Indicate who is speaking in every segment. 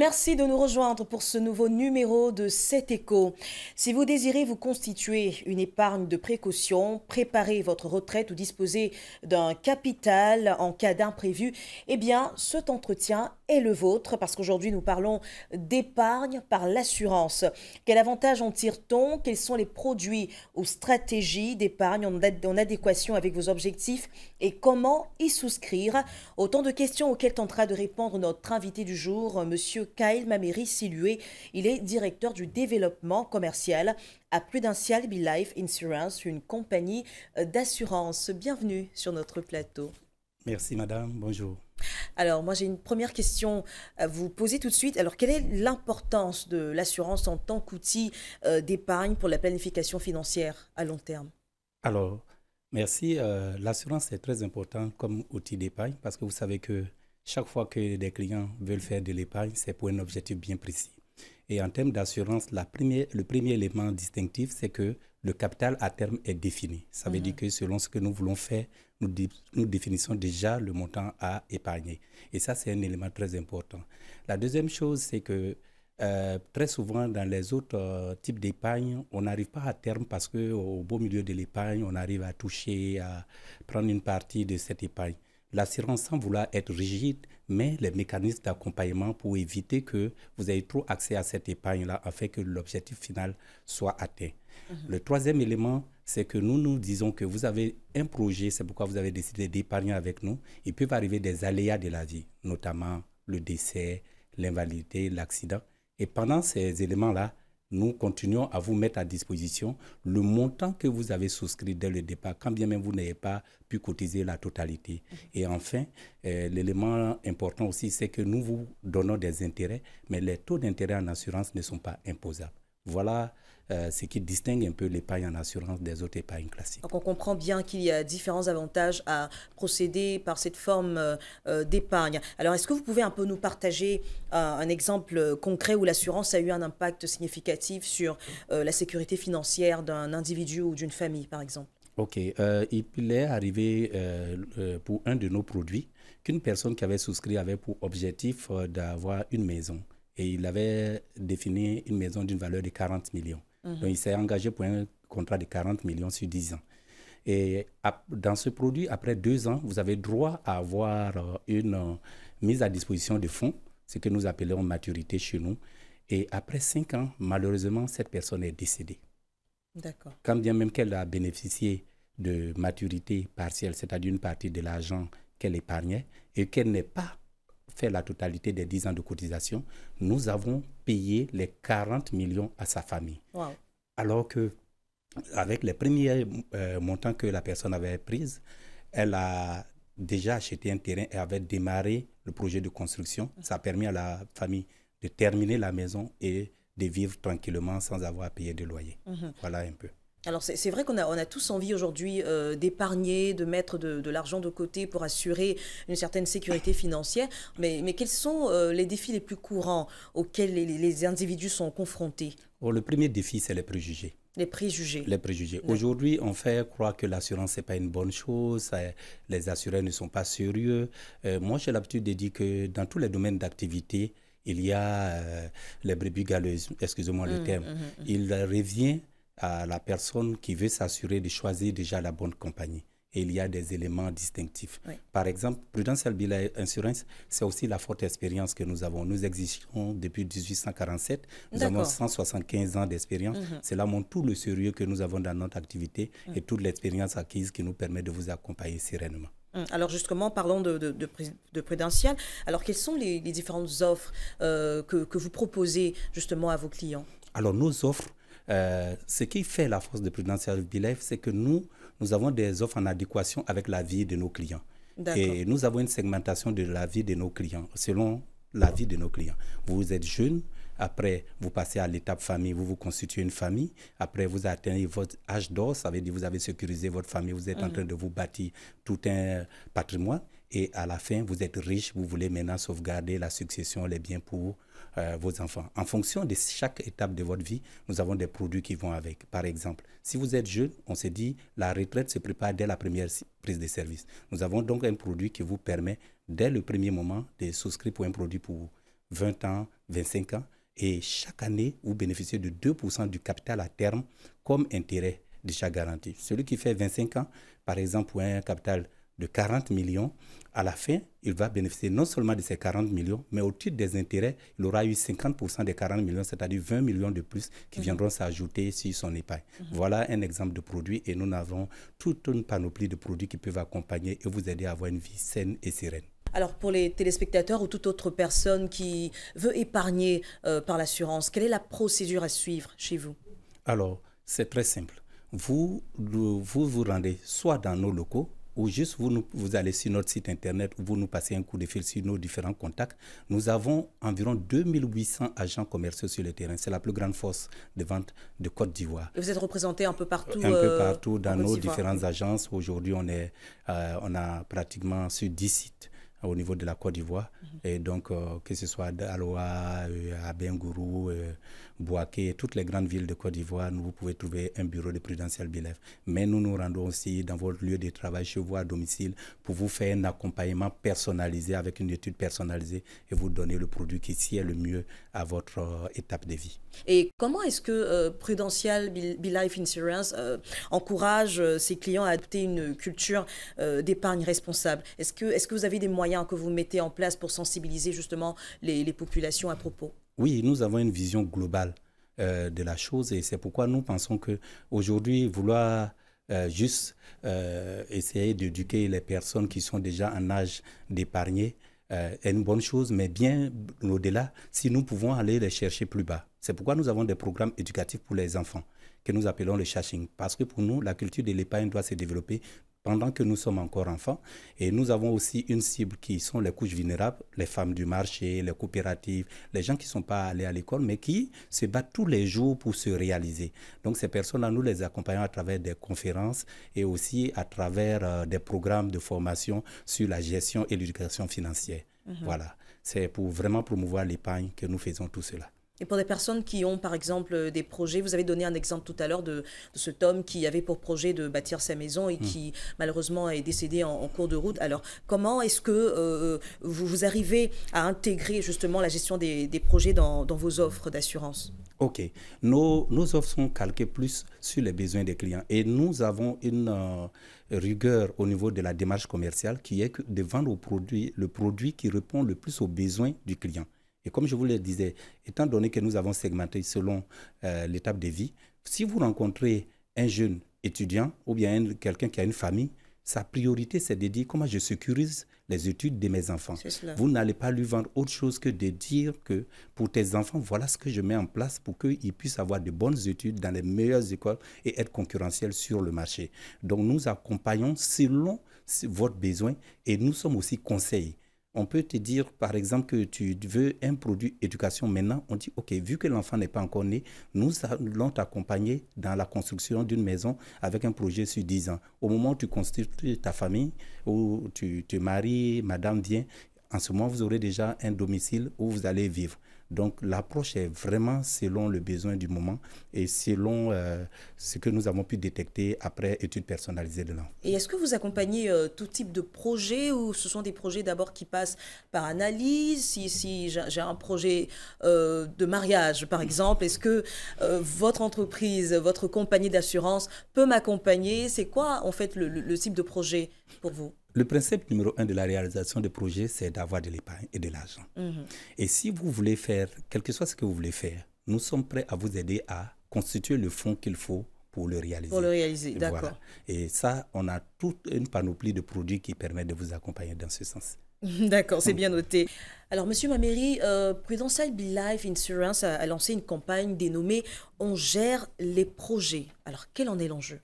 Speaker 1: Merci de nous rejoindre pour ce nouveau numéro de 7 Échos. Si vous désirez vous constituer une épargne de précaution, préparer votre retraite ou disposer d'un capital en cas d'imprévu, eh bien, cet entretien et le vôtre, parce qu'aujourd'hui nous parlons d'épargne par l'assurance. Quel avantage en tire-t-on Quels sont les produits ou stratégies d'épargne en, adéquation avec vos objectifs et comment y souscrire Autant de questions auxquelles tentera de répondre notre invité du jour, euh, Monsieur Kyle maméry silué Il est directeur du développement commercial à Prudential Be Life Insurance, une compagnie euh, d'assurance. Bienvenue sur notre plateau.
Speaker 2: Merci madame, bonjour.
Speaker 1: Alors, moi, j'ai une première question à vous poser tout de suite. Alors, quelle est l'importance de l'assurance en tant qu'outil euh, d'épargne pour la planification financière à long terme
Speaker 2: Alors, merci. Euh, l'assurance est très importante comme outil d'épargne parce que vous savez que chaque fois que des clients veulent faire de l'épargne, c'est pour un objectif bien précis. Et en termes d'assurance, le premier élément distinctif, c'est que le capital à terme est défini. Ça veut dire mhm. que selon ce que nous voulons faire, nous, définissons déjà le montant à épargner. Et ça, c'est un élément très important. La deuxième chose, c'est que euh, très souvent, dans les autres euh, types d'épargne, on n'arrive pas à terme parce qu'au beau milieu de l'épargne, on arrive à toucher, à prendre une partie de cette épargne. L'assurance, sans vouloir être rigide, mais les mécanismes d'accompagnement pour éviter que vous ayez trop accès à cette épargne-là, afin que l'objectif final soit atteint. Le troisième élément, c'est que nous nous disons que vous avez un projet, c'est pourquoi vous avez décidé d'épargner avec nous. Il peut arriver des aléas de la vie, notamment le décès, l'invalidité, l'accident. Et pendant ces éléments-là, nous continuons à vous mettre à disposition le montant que vous avez souscrit dès le départ, quand bien même vous n'avez pas pu cotiser la totalité. Et enfin, euh, l'élément important aussi, c'est que nous vous donnons des intérêts, mais les taux d'intérêt en assurance ne sont pas imposables. Voilà euh, ce qui distingue un peu l'épargne en assurance des autres épargnes classiques.
Speaker 1: Donc on comprend bien qu'il y a différents avantages à procéder par cette forme euh, d'épargne. Alors est-ce que vous pouvez un peu nous partager euh, un exemple concret où l'assurance a eu un impact significatif sur la sécurité financière d'un individu ou d'une famille par exemple
Speaker 2: Ok, il est arrivé pour un de nos produits qu'une personne qui avait souscrit avait pour objectif d'avoir une maison. Et il avait défini une maison d'une valeur de 40 millions. Mhm. Donc, il s'est engagé pour un contrat de 40 millions sur 10 ans. Et dans ce produit, après deux ans, vous avez droit à avoir euh, une euh, mise à disposition de fonds, ce que nous appelons maturité chez nous. Et après cinq ans, malheureusement, cette personne est décédée. D'accord. Quand bien même qu'elle a bénéficié de maturité partielle, c'est-à-dire une partie de l'argent qu'elle épargnait, et qu'elle n'est pas la totalité des 10 ans de cotisation, nous avons payé les 40 millions à sa famille. Alors que, avec les premiers euh, montants que la personne avait pris, elle a déjà acheté un terrain et avait démarré le projet de construction. Ça a permis à la famille de terminer la maison et de vivre tranquillement sans avoir à payer de loyer. Mhm. Voilà un peu.
Speaker 1: Alors c'est vrai qu'on a, on a tous envie aujourd'hui euh, d'épargner, de mettre de, l'argent de côté pour assurer une certaine sécurité financière, mais, quels sont euh, les défis les plus courants auxquels les, individus sont confrontés
Speaker 2: Le premier défi, c'est les préjugés.
Speaker 1: Les préjugés. Les
Speaker 2: préjugés. Aujourd'hui, on fait croire que l'assurance, n'est pas une bonne chose, les assurés ne sont pas sérieux. Euh, moi, j'ai l'habitude de dire que dans tous les domaines d'activité, il y a les brebis excusez-moi le mmh, terme. Mmh, mmh, il revient à la personne qui veut s'assurer de choisir déjà la bonne compagnie. Et il y a des éléments distinctifs. Par exemple, Prudential Bill Insurance, c'est aussi la forte expérience que nous avons. Nous existons depuis 1847. Nous avons 175 ans d'expérience. Mhm. Cela montre tout le sérieux que nous avons dans notre activité mhm. et toute l'expérience acquise qui nous permet de vous accompagner sereinement.
Speaker 1: Mhm. Alors justement, parlons de, Prudential. Alors quelles sont les, différentes offres euh, que vous proposez justement à vos clients
Speaker 2: Alors nos offres, euh, ce qui fait la force de Prudential Belief, c'est que nous, nous avons des offres en adéquation avec la vie de nos clients. Et nous avons une segmentation de la vie de nos clients, selon la vie de nos clients. Vous êtes jeune, après vous passez à l'étape famille, vous vous constituez une famille, après vous atteignez votre âge d'or, ça veut dire que vous avez sécurisé votre famille, vous êtes en mhm. train de vous bâtir tout un patrimoine et à la fin, vous êtes riche, vous voulez maintenant sauvegarder la succession, les biens pour euh, vos enfants. En fonction de chaque étape de votre vie, nous avons des produits qui vont avec. Par exemple, si vous êtes jeune, on se dit la retraite se prépare dès la première prise de service. Nous avons donc un produit qui vous permet dès le premier moment de souscrire pour un produit pour 20 ans, 25 ans. Et chaque année, vous bénéficiez de 2% du capital à terme comme intérêt déjà garanti. Celui qui fait 25 ans, par exemple, pour un capital de 40 millions, à la fin, il va bénéficier non seulement de ces 40 millions, mais au titre des intérêts, il aura eu 50% des 40 millions, c'est-à-dire 20 millions de plus qui mhm. viendront s'ajouter sur son épargne. Mhm. Voilà un exemple de produit et nous avons toute une panoplie de produits qui peuvent accompagner et vous aider à avoir une vie saine et sereine.
Speaker 1: Alors pour les téléspectateurs ou toute autre personne qui veut épargner euh, par l'assurance, quelle est la procédure à suivre chez vous
Speaker 2: Alors, c'est très simple. vous vous rendez soit dans nos locaux, ou juste vous, vous allez sur notre site internet, vous nous passez un coup de fil sur nos différents contacts. Nous avons environ 2800 agents commerciaux sur le terrain. C'est la plus grande force de vente de Côte d'Ivoire.
Speaker 1: Vous êtes représenté un peu partout Un peu euh, partout dans nos différentes
Speaker 2: agences. Aujourd'hui, on, est, euh, on a pratiquement sur 10 sites au niveau de la Côte d'Ivoire. Mhm. Et donc, euh, que ce soit à Loa, à euh, Bengourou, euh, Boaké, toutes les grandes villes de Côte d'Ivoire, vous pouvez trouver un bureau de Prudential Bilef. Mais nous nous rendons aussi dans votre lieu de travail, chez vous, à domicile, pour vous faire un accompagnement personnalisé avec une étude personnalisée et vous donner le produit qui est le mieux à votre étape de vie.
Speaker 1: Et comment est-ce que Prudential Bilife Insurance encourage ses clients à adopter une culture d'épargne responsable Est-ce que, est -ce que vous avez des moyens que vous mettez en place pour sensibiliser justement les, populations à propos
Speaker 2: Oui, nous avons une vision globale euh, de la chose et c'est pourquoi nous pensons que aujourd'hui vouloir euh, juste euh, essayer d'éduquer les personnes qui sont déjà en âge d'épargner est une bonne chose, mais bien au-delà, si nous pouvons aller les chercher plus bas. C'est pourquoi nous avons des programmes éducatifs pour les enfants que nous appelons le chaching. Parce que pour nous, la culture de l'épargne doit se développer pendant que nous sommes encore enfants. Et nous avons aussi une cible qui sont les couches vulnérables, les femmes du marché, les coopératives, les gens qui ne sont pas allés à l'école, mais qui se battent tous les jours pour se réaliser. Donc ces personnes-là, nous les accompagnons à travers des conférences et aussi à travers euh, des programmes de formation sur la gestion et l'éducation financière. Mhm. Voilà, c'est pour vraiment promouvoir l'épargne que nous faisons tout cela.
Speaker 1: Et pour des personnes qui ont, par exemple, euh, des projets, vous avez donné un exemple tout à l'heure de, ce tome qui avait pour projet de bâtir sa maison et hmm. qui, malheureusement, est décédé en, cours de route. Alors, comment est-ce que euh, euh, vous, vous, arrivez à intégrer justement la gestion des, projets dans, vos offres d'assurance
Speaker 2: OK. Nos, offres sont calquées plus sur les besoins des clients et nous avons une rigueur au niveau de la démarche commerciale qui est de vendre au produit, le produit qui répond le plus aux besoins du client. Et comme je vous le disais, étant donné que nous avons segmenté selon euh, l'étape de vie, si vous rencontrez un jeune étudiant ou bien quelqu'un qui a une famille, sa priorité, c'est de dire comment je sécurise les études de mes enfants. Vous n'allez pas lui vendre autre chose que de dire que pour tes enfants, voilà ce que je mets en place pour qu'ils puissent avoir de bonnes études dans les meilleures écoles et être concurrentiels sur le marché. Donc nous accompagnons selon votre besoin et nous sommes aussi conseillers. On peut te dire, par exemple, que tu veux un produit éducation. Maintenant, on dit, OK, vu que l'enfant n'est pas encore né, nous allons t'accompagner dans la construction d'une maison avec un projet sur 10 ans. Au moment où tu construis ta famille, où tu te maries, madame vient, en ce moment, vous aurez déjà un domicile où vous allez vivre. Donc l'approche est vraiment selon le besoin du moment et selon euh, ce que nous avons pu détecter après études personnalisée de l'enfant.
Speaker 1: Et est-ce que vous accompagnez euh, tout type de projet ou ce sont des projets d'abord qui passent par analyse Si, j'ai un projet euh, de mariage par exemple, est-ce que votre entreprise, votre compagnie d'assurance peut m'accompagner C'est quoi en fait le type de projet pour vous
Speaker 2: Le principe numéro un de la réalisation des projets, c'est d'avoir de l'épargne et de l'argent. Mhm. Et si vous voulez faire, quel que soit ce que vous voulez faire, nous sommes prêts à vous aider à constituer le fonds qu'il faut pour le réaliser. Pour le
Speaker 1: réaliser, d'accord.
Speaker 2: Et ça, on a toute une panoplie de produits qui permettent de vous accompagner dans ce sens.
Speaker 1: D'accord, c'est mm. bien noté. Alors, Monsieur Maméry, euh, Prudential Be Life Insurance a, lancé une campagne dénommée On gère les projets. Alors, quel en est l'enjeu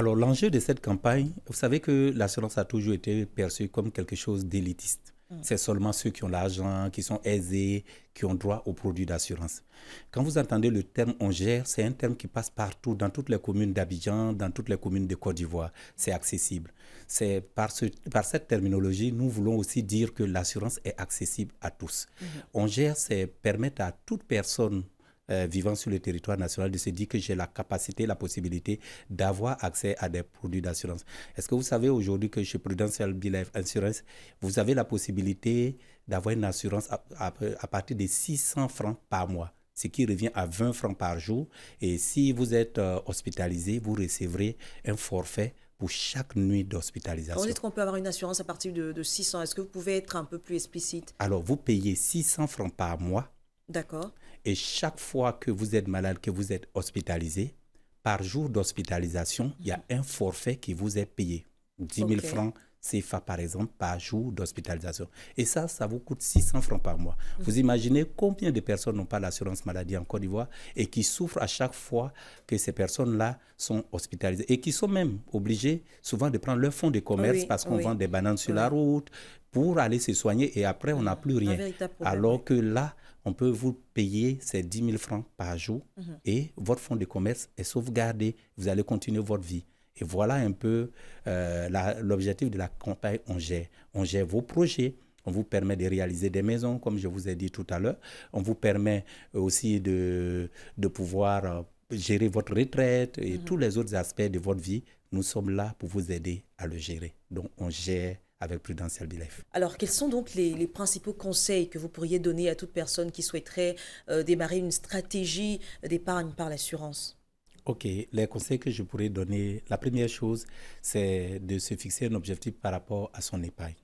Speaker 2: alors l'enjeu de cette campagne, vous savez que l'assurance a toujours été perçue comme quelque chose d'élitiste. Mm. C'est seulement ceux qui ont l'argent, qui sont aisés, qui ont droit aux produits d'assurance. Quand vous entendez le terme on gère, c'est un terme qui passe partout, dans toutes les communes d'Abidjan, dans toutes les communes de Côte d'Ivoire. C'est accessible. C'est par, par cette terminologie, nous voulons aussi dire que l'assurance est accessible à tous. Mm-hmm. On gère, c'est permettre à toute personne euh, vivant sur le territoire national de se dire que j'ai la capacité, la possibilité d'avoir accès à des produits d'assurance. Est-ce que vous savez aujourd'hui que chez Prudential Life Insurance, vous avez la possibilité d'avoir une assurance à, partir de 600 francs par mois? ce qui revient à 20 francs par jour. Et si vous êtes euh, hospitalisé, vous recevrez un forfait pour chaque nuit d'hospitalisation. On dit
Speaker 1: qu'on peut avoir une assurance à partir de, de 600. Est-ce que vous pouvez être un peu plus explicite
Speaker 2: Alors, vous payez 600 francs par mois. D'accord. Et chaque fois que vous êtes malade, que vous êtes hospitalisé, par jour d'hospitalisation, il y a un forfait qui vous est payé. 10 000 francs CFA, par exemple, par jour d'hospitalisation. Et ça, ça vous coûte 600 francs par mois. Mhm. Vous imaginez combien de personnes n'ont pas l'assurance maladie en Côte d'Ivoire et qui souffrent à chaque fois que ces personnes-là sont hospitalisées et qui sont même obligées souvent de prendre leur fonds de commerce parce qu'on vend des bananes sur la route pour aller se soigner et après, on n'a plus rien. Alors que là, on peut vous payer ces 10 000 francs par jour mhm. et votre fonds de commerce est sauvegardé. Vous allez continuer votre vie. Et voilà un peu euh, l'objectif de la campagne On gère. On gère vos projets. On vous permet de réaliser des maisons, comme je vous ai dit tout à l'heure. On vous permet aussi de, pouvoir euh, gérer votre retraite et mhm. tous les autres aspects de votre vie. Nous sommes là pour vous aider à le gérer. Donc, on gère avec Prudential Bilef.
Speaker 1: Alors, quels sont donc les, principaux conseils que vous pourriez donner à toute personne qui souhaiterait euh, démarrer une stratégie d'épargne par l'assurance
Speaker 2: Ok, les conseils que je pourrais donner, la première chose, c'est de se fixer un objectif par rapport à son épargne.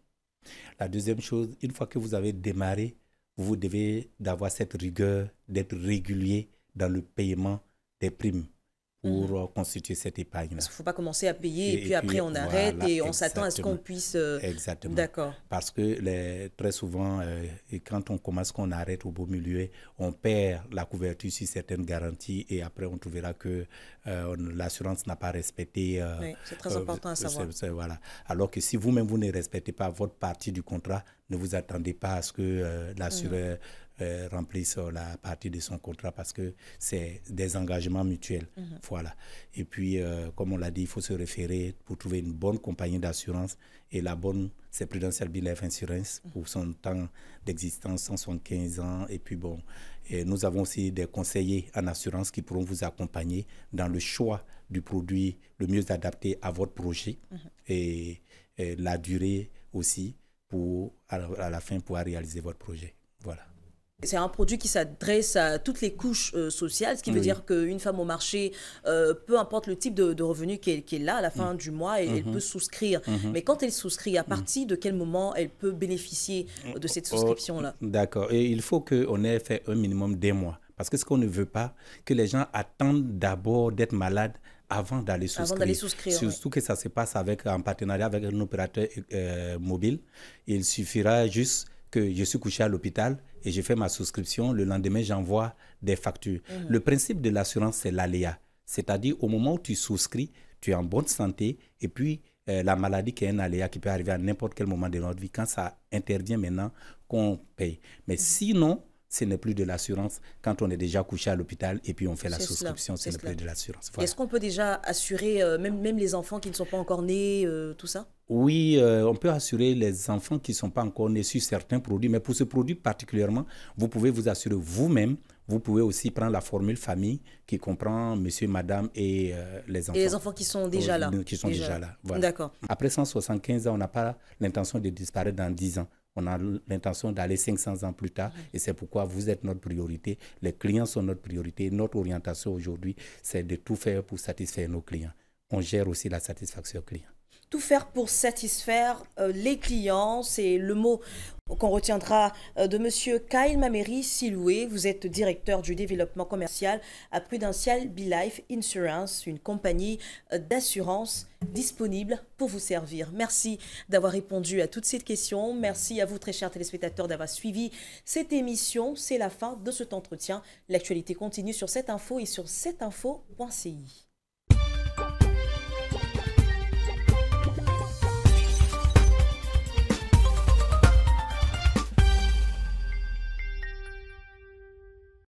Speaker 2: La deuxième chose, une fois que vous avez démarré, vous devez d'avoir cette rigueur, d'être régulier dans le paiement des primes pour mhm. constituer cette épargne. Parce ne faut
Speaker 1: pas commencer à payer et, puis, après on arrête et on s'attend à ce qu'on puisse.
Speaker 2: Euh, exactement. D'accord. Parce que les, très souvent, euh, et quand on commence, qu'on arrête au beau milieu, on perd la couverture sur certaines garanties et après on trouvera que euh, l'assurance n'a pas respecté. Oui, c'est très important à savoir. voilà. Alors que si vous-même vous ne respectez pas votre partie du contrat, ne vous attendez pas à ce que mhm. l'assureur. Euh, remplissent remplisse euh, la partie de son contrat parce que c'est des engagements mutuels. Mhm. Voilà. Et puis, euh, comme on l'a dit, il faut se référer pour trouver une bonne compagnie d'assurance et la bonne, c'est Prudential Life Insurance mhm. pour son temps d'existence, 175 ans. Et puis bon, et nous avons aussi des conseillers en assurance qui pourront vous accompagner dans le choix du produit le mieux adapté à votre projet mhm. et, et, la durée aussi pour à la fin pouvoir réaliser votre projet. Voilà.
Speaker 1: C'est un produit qui s'adresse à toutes les couches euh, sociales, ce qui veut dire qu'une femme au marché, euh, peu importe le type de, revenu qu'elle est, à la fin mm. du mois, elle mm-hmm. peut souscrire. Mm-hmm. Mais quand elle souscrit, à mm. partir de quel moment elle peut bénéficier mm. de cette oh, souscription-là
Speaker 2: D'accord. Et il faut qu'on ait fait un minimum des mois. Parce que ce qu'on ne veut pas, que les gens attendent d'abord d'être malades avant d'aller souscrire. souscrire. Surtout que ça se passe avec, en partenariat avec un opérateur euh, mobile. Il suffira juste que je suis couché à l'hôpital et je fais ma souscription. Le lendemain, j'envoie des factures. Mm. Le principe de l'assurance, c'est l'aléa. C'est-à-dire, au moment où tu souscris, tu es en bonne santé et puis euh, la maladie qui est un aléa qui peut arriver à n'importe quel moment de notre vie, quand ça intervient maintenant, qu'on paye. Mais mm. sinon, ce n'est plus de l'assurance quand on est déjà couché à l'hôpital et puis on fait la souscription, ce n'est plus de l'assurance. Est-ce
Speaker 1: qu'on peut déjà assurer euh, même, même les enfants qui ne sont pas encore nés, euh, tout ça
Speaker 2: Oui, euh, on peut assurer les enfants qui ne sont pas encore nés sur certains produits, mais pour ce produit particulièrement, vous pouvez vous assurer vous-même. Vous pouvez aussi prendre la formule famille qui comprend monsieur, madame et les enfants. Et les enfants
Speaker 1: qui sont déjà là. Qui sont là. D'accord.
Speaker 2: Après 175 ans, on n'a pas l'intention de disparaître dans 10 ans. On a l'intention d'aller 500 ans plus tard et c'est pourquoi vous êtes notre priorité. Les clients sont notre priorité. Notre orientation aujourd'hui, c'est de tout faire pour satisfaire nos clients. On gère aussi la satisfaction client
Speaker 1: tout faire pour satisfaire euh, les clients, c'est le mot qu'on retiendra euh, de Monsieur Kyle Mameri Siloué. Vous êtes directeur du développement commercial à Prudential Life Insurance, une compagnie euh, d'assurance disponible pour vous servir. Merci d'avoir répondu à toutes ces questions. Merci à vous, très chers téléspectateurs, d'avoir suivi cette émission. C'est la fin de cet entretien. L'actualité continue sur cette info et sur cetteinfo.ci.